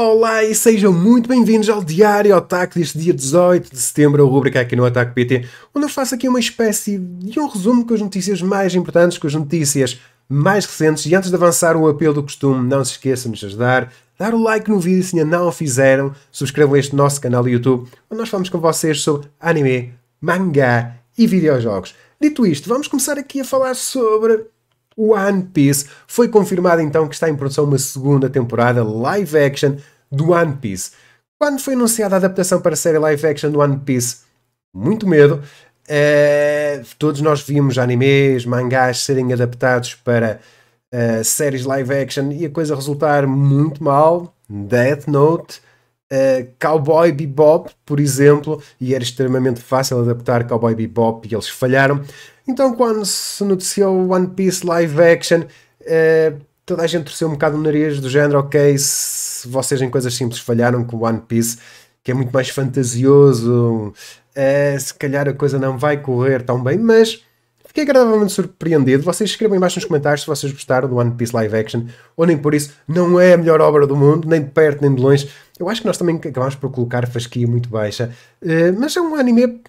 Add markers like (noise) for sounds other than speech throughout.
Olá e sejam muito bem-vindos ao Diário Otaku deste dia 18 de setembro, a rubrica aqui no Otaku PT, onde eu faço aqui uma espécie de um resumo com as notícias mais importantes, com as notícias mais recentes. E antes de avançar, o apelo do costume, não se esqueçam de nos ajudar, dar o like no vídeo se ainda não o fizeram, subscrevam este nosso canal do YouTube, onde nós falamos com vocês sobre anime, mangá e videojogos. Dito isto, vamos começar aqui a falar sobre One Piece, foi confirmado então que está em produção uma segunda temporada live action do One Piece. Quando foi anunciada a adaptação para a série live action do One Piece, muito medo. Uh, todos nós vimos animes, mangás serem adaptados para uh, séries live action e a coisa resultar muito mal. Death Note, Uh, Cowboy Bebop, por exemplo, e era extremamente fácil adaptar Cowboy Bebop e eles falharam. Então, quando se noticiou One Piece live action, uh, toda a gente torceu um bocado o nariz, do género: ok, se vocês em coisas simples falharam com One Piece, que é muito mais fantasioso, uh, se calhar a coisa não vai correr tão bem, mas Fiquei agradavelmente surpreendido. Vocês escrevam embaixo nos comentários se vocês gostaram do One Piece Live Action ou nem por isso. Não é a melhor obra do mundo, nem de perto nem de longe. Eu acho que nós também acabámos por colocar fasquia muito baixa. Eh, mas é um anime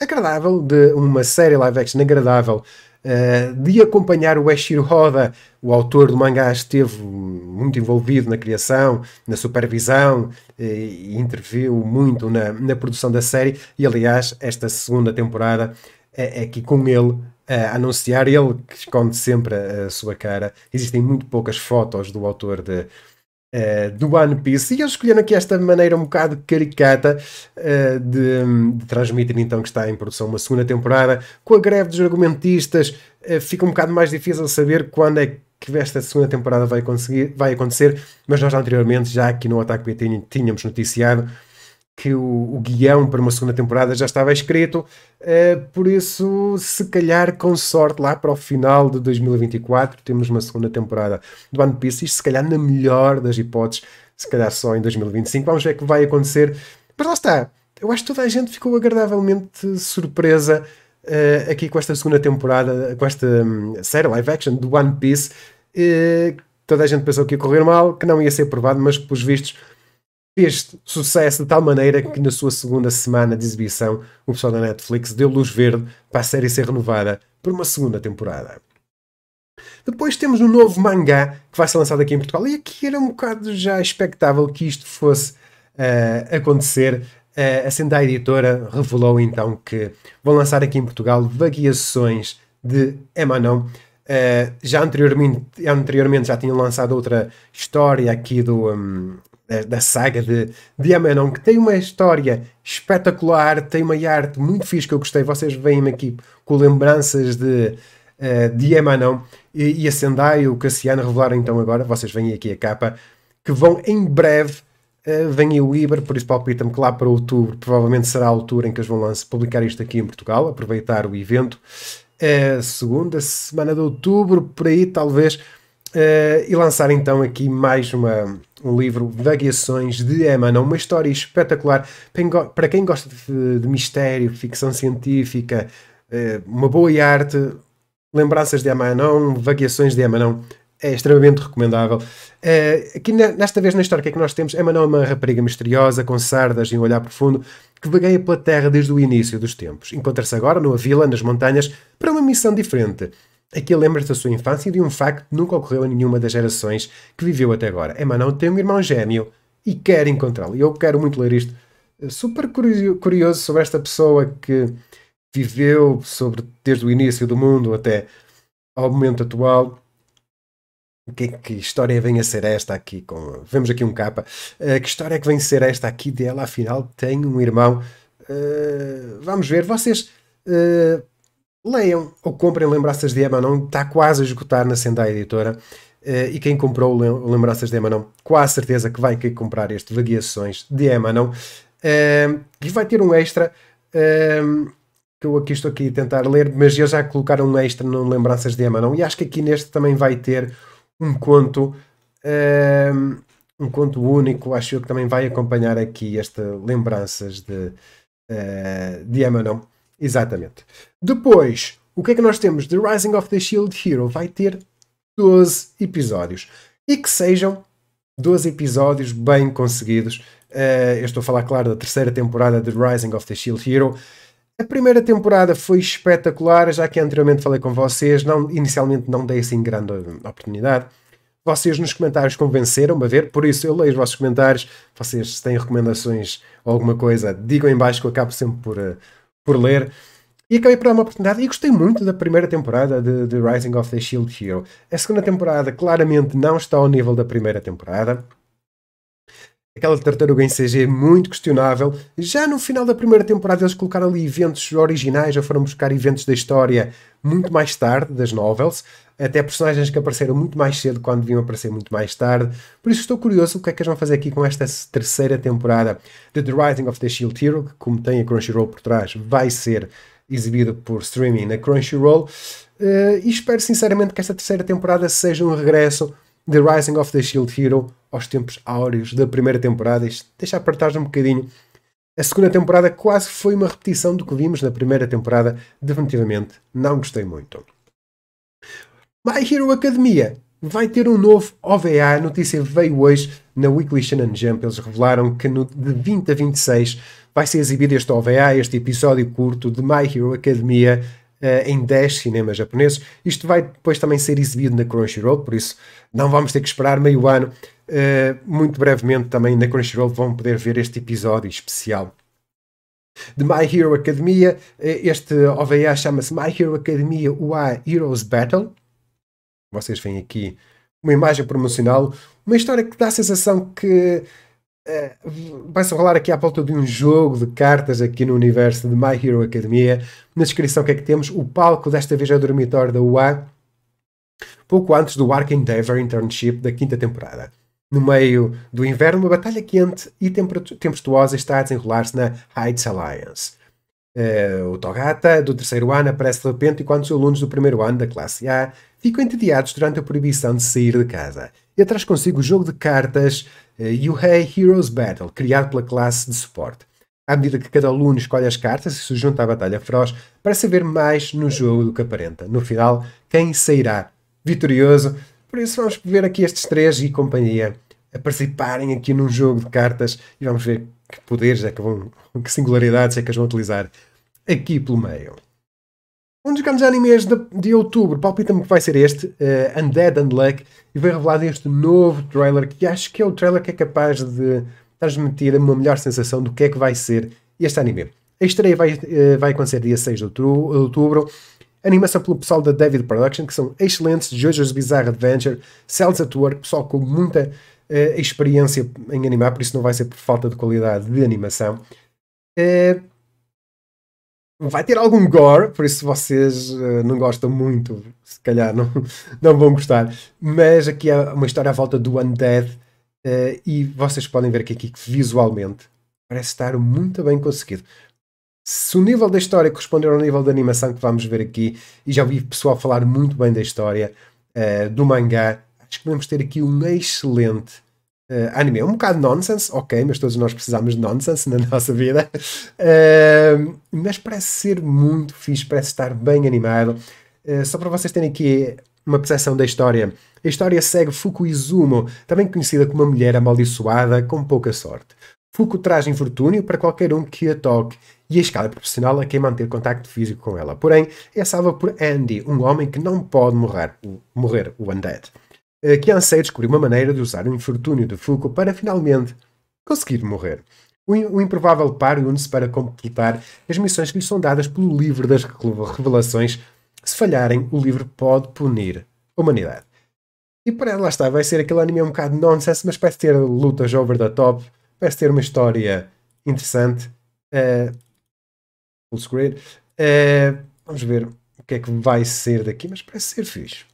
agradável, de uma série live action agradável. Eh, de acompanhar o Eshiro Hoda. o autor do mangá, esteve muito envolvido na criação, na supervisão eh, e interviu muito na, na produção da série. E aliás, esta segunda temporada é, é que com ele a anunciar, ele que esconde sempre a, a, sua cara. Existem muito poucas fotos do autor de, uh, do One Piece e eles escolheram aqui esta maneira um bocado caricata uh, de, de, transmitir então que está em produção uma segunda temporada. Com a greve dos argumentistas uh, fica um bocado mais difícil saber quando é que esta segunda temporada vai, conseguir, vai acontecer, mas nós anteriormente, já aqui no Ataque Betinho, tínhamos noticiado que o, o, guião para uma segunda temporada já estava escrito, uh, por isso, se calhar, com sorte, lá para o final de 2024, temos uma segunda temporada do One Piece, e se calhar, na melhor das hipóteses, se calhar só em 2025. Vamos ver o que vai acontecer. Mas lá está, eu acho que toda a gente ficou agradavelmente surpresa uh, aqui com esta segunda temporada, com esta um, série live action do One Piece. Uh, toda a gente pensou que ia correr mal, que não ia ser aprovado, mas, pelos vistos fez sucesso de tal maneira que na sua segunda semana de exibição o pessoal da Netflix deu luz verde para a série ser renovada por uma segunda temporada. Depois temos um novo mangá que vai ser lançado aqui em Portugal e aqui era um bocado já expectável que isto fosse uh, acontecer. Uh, a Sendai Editora revelou então que vão lançar aqui em Portugal Vagueações de Emanon. Uh, eh, já anteriormente, anteriormente já tinham lançado outra história aqui do, um, da, da saga de, de que tem uma história espetacular, tem uma arte muito fixe que eu gostei. Vocês veem-me aqui com lembranças de, uh, eh, de Emanon e, e a Sendai e o Cassiano revelaram então agora, vocês veem aqui a capa, que vão em breve Uh, vem o Iber, por isso palpita-me que lá para outubro provavelmente será a altura em que eles vão lançar publicar isto aqui em Portugal, aproveitar o evento. Uh, segunda semana de outubro, por aí talvez, uh, e lançar então aqui mais uma, um livro Vagueações de Emana, uma história espetacular para quem gosta de, de mistério, ficção científica, eh, uma boa arte, lembranças de Amanon, Vagueações de Amanon, é extremamente recomendável. Eh, aqui nesta vez na história que, é que nós temos, Amanon é uma rapariga misteriosa, com sardas e um olhar profundo, que vagueia pela terra desde o início dos tempos. Encontra-se agora numa vila, nas montanhas, para uma missão diferente Aqui lembra-se da sua infância e de um facto que nunca ocorreu a nenhuma das gerações que viveu até agora. É, não tem um irmão gêmeo e quer encontrá-lo. E eu quero muito ler isto. Eh, super curioso sobre esta pessoa que viveu sobre desde o início do mundo até ao momento atual. Que, que história vem a ser esta aqui? Com, vemos aqui um capa. Uh, que história é que vem a ser esta aqui dela? Afinal, tem um irmão. Uh, vamos ver, vocês. Uh, leiam ou comprem Lembranças de Emanon, está quase a esgotar na Sendai Editora. Eh, e quem comprou Lembranças de Emanon, com a certeza que vai querer comprar este Vagueações de Emanon. Eh, e vai ter um extra eh, que eu aqui estou aqui a tentar ler, mas eles já colocaram um extra no Lembranças de Emanon. E acho que aqui neste também vai ter um conto. um conto único, acho eu que também vai acompanhar aqui este lembranças de, de Emanon. Exatamente. Depois, o que é que nós temos? The Rising of the Shield Hero vai ter 12 episódios. E que sejam 12 episódios bem conseguidos. Uh, eu estou a falar, claro, da terceira temporada de Rising of the Shield Hero. A primeira temporada foi espetacular, já que anteriormente falei com vocês, não, inicialmente não dei assim grande eh, oportunidade. Vocês nos comentários convenceram-me a ver, por isso eu leio os vossos comentários. Vocês, se têm recomendações ou alguma coisa, digam em baixo que eu acabo sempre por, uh, por ler. E acabei por dar uma oportunidade e gostei muito da primeira temporada de, de Rising of the Shield Hero. A segunda temporada claramente não está ao nível da primeira temporada aquela tartaruga em CG é muito questionável. Já no final da primeira temporada eles colocaram ali eventos originais, já foram buscar eventos da história muito mais tarde, das novels, até personagens que apareceram muito mais cedo quando deviam aparecer muito mais tarde. Por isso estou curioso o que é que eles vão fazer aqui com esta terceira temporada de The Rising of the Shield Hero, que como tem a Crunchyroll por trás, vai ser exibido por streaming na Crunchyroll. Uh, e espero sinceramente que esta terceira temporada seja um regresso The Rising of the Shield Hero aos tempos áureos da primeira temporada. Isto deixa apertar um bocadinho. A segunda temporada quase foi uma repetição do que vimos na primeira temporada. Definitivamente não gostei muito. My Hero Academia vai ter um novo OVA. A notícia veio hoje na Weekly Shonen Jump. Eles revelaram que no, de 20 a 26 vai ser exibido este OVA, este episódio curto de My Hero Academia eh, em 10 cinemas japoneses. Isto vai depois também ser exibido na Crunchyroll, por isso não vamos ter que esperar meio ano. Eh, muito brevemente também na Crunchyroll vão poder ver este episódio especial de My Hero Academia. Eh, este OVA chama-se My Hero Academia UA Heroes Battle. Vocês veem aqui uma imagem promocional, uma história que dá a sensação que é, vai-se rolar aqui à volta de um jogo de cartas aqui no universo de My Hero Academia. Na descrição, o que é que temos? O palco desta vez é o dormitório da UA, pouco antes do Ark Endeavor Internship da quinta temporada. No meio do inverno, uma batalha quente e tempestuosa está a desenrolar-se na Heights Alliance. Uh, o Togata, do terceiro ano, aparece de repente enquanto os alunos do primeiro ano da classe A ficam entediados durante a proibição de sair de casa. Ele traz consigo o jogo de cartas uh, eh, Yuhei Heroes Battle, criado pela classe de suporte. À medida que cada aluno escolhe as cartas e se junta à Batalha Frost, para saber mais no jogo do que aparenta. No final, quem sairá vitorioso? Por isso, vamos ver aqui estes três e companhia a participarem aqui num jogo de cartas e vamos ver que poderes é que vão, (laughs) que singularidades é que as vão utilizar aqui pelo meio. Um dos grandes animes de, de outubro, palpita-me que vai ser este, uh, Undead Unluck, e foi revelado este novo trailer, que acho que é o trailer que é capaz de transmitir uma melhor sensação do que é que vai ser este anime. A estreia vai, uh, vai acontecer dia 6 de outubro, animação pelo pessoal da David Production, que são excelentes, Jojo's Bizarre Adventure, Cells at Work, pessoal com muita uh, experiência em animar, por isso não vai ser por falta de qualidade de animação. Uh, vai ter algum gore, por isso vocês uh, não gostam muito, se calhar não, (laughs) não vão gostar. Mas aqui há uma história à volta do Undead uh, e vocês podem ver aqui, aqui que visualmente parece estar muito bem conseguido. Se o nível da história corresponder ao nível da animação que vamos ver aqui, e já ouvi pessoal falar muito bem da história uh, do mangá, acho que vamos ter aqui um excelente Uh, anime é um bocado nonsense, ok, mas todos nós precisamos de nonsense na (laughs) nossa vida. Uh, mas parece ser muito fixe, parece estar bem animado. Uh, só para vocês terem aqui uma percepção da história. A história segue Fuku Izumo, também conhecida como uma mulher amaldiçoada com pouca sorte. Fuku traz infortúnio para qualquer um que a toque e a escala profissional a é quem manter contacto físico com ela. Porém, é salva por Andy, um homem que não pode morrer, morrer o Undead. Eh, que anseia descobrir uma maneira de usar o infortúnio de Foucault para finalmente conseguir morrer. O, improvável par une-se para completar as missões que lhe são dadas pelo livro das revelações. Se falharem, o livro pode punir a humanidade. E para lá está, vai ser aquele anime um bocado nonsense, mas parece ter lutas over the top, parece ter uma história interessante. Uh, full screen. Uh, vamos ver o que é que vai ser daqui, mas parece ser fixe.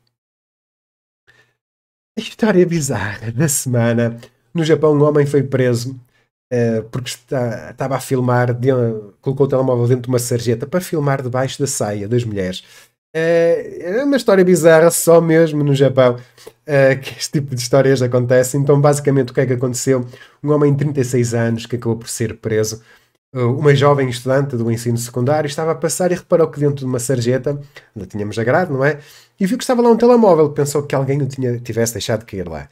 História bizarra na semana. No Japão, um homem foi preso uh, porque está, estava a filmar, de, colocou o telemóvel dentro de uma sarjeta para filmar debaixo da saia das mulheres. Eh, é uma história bizarra, só mesmo no Japão eh, que este tipo de histórias acontecem. Então, basicamente, o que é que aconteceu? Um homem de 36 anos que acabou por ser preso eh, uma jovem estudante do ensino secundário estava a passar e reparou que dentro de uma sarjeta, ainda tínhamos a grade, não é? E viu que estava lá um telemóvel, pensou que alguém o tinha, tivesse deixado de cair lá.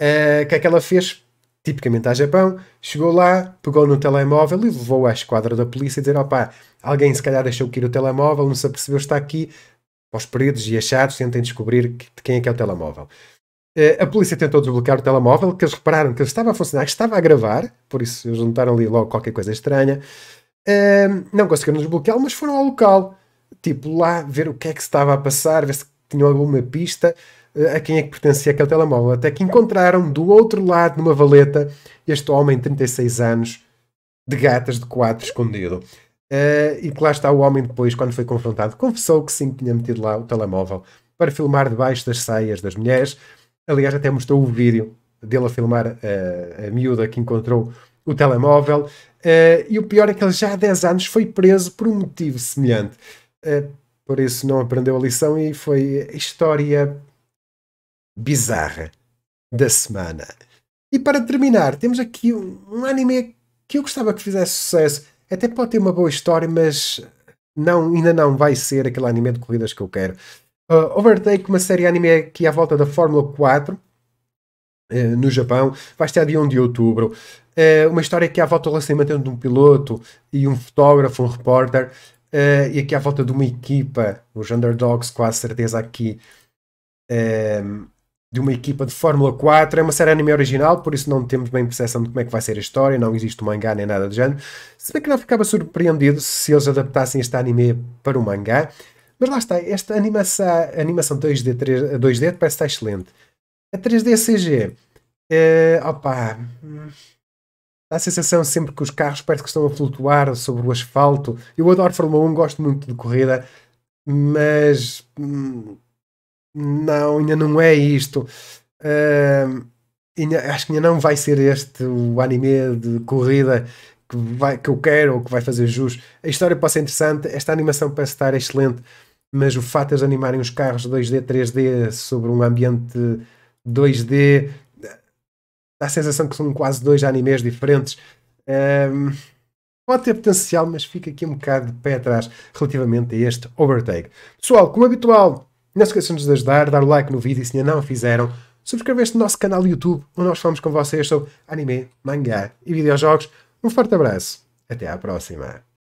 Eh, o uh, que é que ela fez? Tipicamente a Japão, chegou lá, pegou no telemóvel e levou à esquadra da polícia e dizer: opá, alguém se calhar deixou cair o telemóvel, não se apercebeu, está aqui. aos peritos e achados tentem descobrir de quem é que é o telemóvel. Eh, a polícia tentou desbloquear o telemóvel, que eles repararam que ele estava a funcionar, que estava a gravar, por isso eles notaram ali logo qualquer coisa estranha. Uh, não conseguiram desbloqueá-lo, mas foram ao local, tipo lá, ver o que é que se estava a passar, ver se tinham alguma pista uh, a quem é que pertencia aquele telemóvel. Até que encontraram do outro lado, numa valeta, este homem de 36 anos, de gatas de quatro, escondido. Uh, e que lá está o homem depois, quando foi confrontado, confessou que sim, tinha metido lá o telemóvel para filmar debaixo das saias das mulheres Aliás, até mostrou o vídeo dele a filmar uh, a miúda que encontrou o telemóvel. Uh, e o pior é que ele já há 10 anos foi preso por um motivo semelhante. Uh, por isso não aprendeu a lição e foi a história bizarra da semana. E para terminar, temos aqui um anime que eu gostava que fizesse sucesso. Até pode ter uma boa história, mas não, ainda não vai ser aquele anime de corridas que eu quero. Uh, Overtake, uma série anime aqui à volta da Fórmula 4, uh, no Japão, vai estar dia 1 de outubro. Uh, uma história aqui à volta do lançamento de um piloto e um fotógrafo, um repórter, uh, e aqui à volta de uma equipa, os Underdogs, com a certeza aqui, de uma equipa de Fórmula 4. É uma série anime original, por isso não temos bem percepção de como é que vai ser a história, não existe um mangá nem nada do género. Se bem que não ficava surpreendido se eles adaptassem este anime para o mangá. Mas lá está, esta animação, animação 2D, 3, 2D parece estar excelente. A 3D CG, uh, opa, dá a sensação sempre que os carros parece que estão a flutuar sobre o asfalto. Eu adoro Fórmula 1, gosto muito de corrida, mas hum, não, ainda não é isto. Uh, ainda, acho que ainda não vai ser este o anime de corrida que, vai, que eu quero ou que vai fazer jus. A história pode ser interessante, esta animação parece estar excelente mas o fato de eles animarem os carros 2D, 3D sobre um ambiente 2D dá a sensação que são quase dois animes diferentes. Um, pode ter potencial, mas fica aqui um bocado de pé atrás relativamente a este Overtake. Pessoal, como habitual, não se esqueçam de nos ajudar, dar o like no vídeo se ainda não fizeram. Subscrever este nosso canal YouTube, onde nós falamos com vocês sobre anime, mangá e videojogos. Um forte abraço, até à próxima.